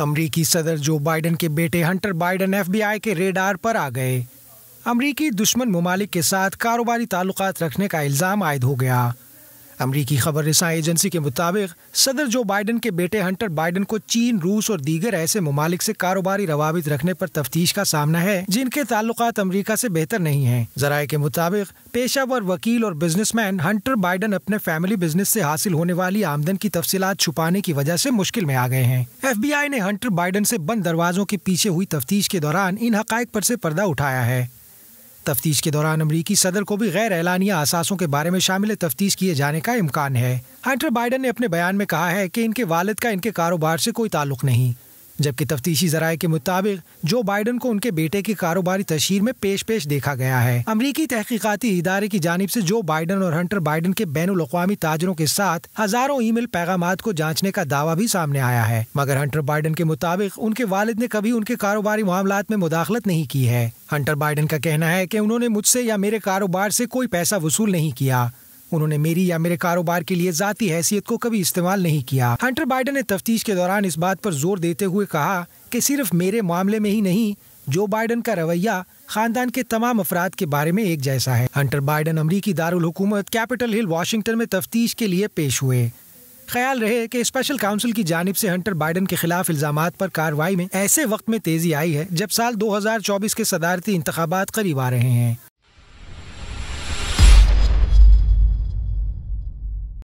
अमरीकी सदर जो बाइडन के बेटे हंटर बाइडन एफबीआई के रेडार पर आ गए अमरीकी दुश्मन ममालिक के साथ कारोबारी ताल्लुक रखने का इल्ज़ाम आयद हो गया अमरीकी खबर रसा एजेंसी के मुताबिक सदर जो बाइडन के बेटे हंटर बाइडन को चीन रूस और दीगर ऐसे ममालिक से कारोबारी रवाबित रखने पर तफ्तीश का सामना है जिनके ताल्लुक अमरीका से बेहतर नहीं है जराये के मुताबिक पेशावर वकील और बिजनेसमैन हंटर बाइडन अपने फैमिली बिजनेस से हासिल होने वाली आमदन की तफसीत छुपाने की वजह से मुश्किल में आ गए हैं एफ बी आई ने हंटर बाइडन से बंद दरवाजों के पीछे हुई तफ्तीश के दौरान इन हक पर से पर्दा उठाया है तफ्तीश के दौरान अमरीकी सदर को भी गैर ऐलानिया असासों के बारे में शामिल तफ्तीश किए जाने का इम्कान है हंटर बाइडन ने अपने बयान में कहा है कि इनके वालद का इनके कारोबार से कोई ताल्लुक नहीं जबकि तफ्तीशी जराये के मुताबिक जो बाइडन को उनके बेटे की कारोबारी तशहर में पेश पेश देखा गया है अमरीकी तहकीकती इदारे की जानब ऐसी जो बाइडन और हंटर बाइडन के बैन अवी ताजरों के साथ हजारों ई मेल पैगाम को जाँचने का दावा भी सामने आया है मगर हंटर बाइडन के मुताबिक उनके वालद ने कभी उनके कारोबारी मामला में मुदाखलत नहीं की है हंटर बाइडन का कहना है की उन्होंने मुझसे या मेरे कारोबार ऐसी कोई पैसा वसूल नहीं किया उन्होंने मेरी या मेरे कारोबार के लिए जाती हैसियत को कभी इस्तेमाल नहीं किया हंटर बाइडन ने तफ्तीश के दौरान इस बात पर जोर देते हुए कहा कि सिर्फ मेरे मामले में ही नहीं जो बाइडन का रवैया खानदान के तमाम अफराद के बारे में एक जैसा है हंटर बाइडन अमरीकी दारकूमत कैपिटल हिल वाशिंगटन में तफ्तीश के लिए पेश हुए ख्याल रहे कि स्पेशल काउंसिल की जानब से हंटर बाइडन के खिलाफ इल्जाम पर कार्रवाई में ऐसे वक्त में तेजी आई है जब साल 2024 के सदारती इंतबात करीब आ रहे हैं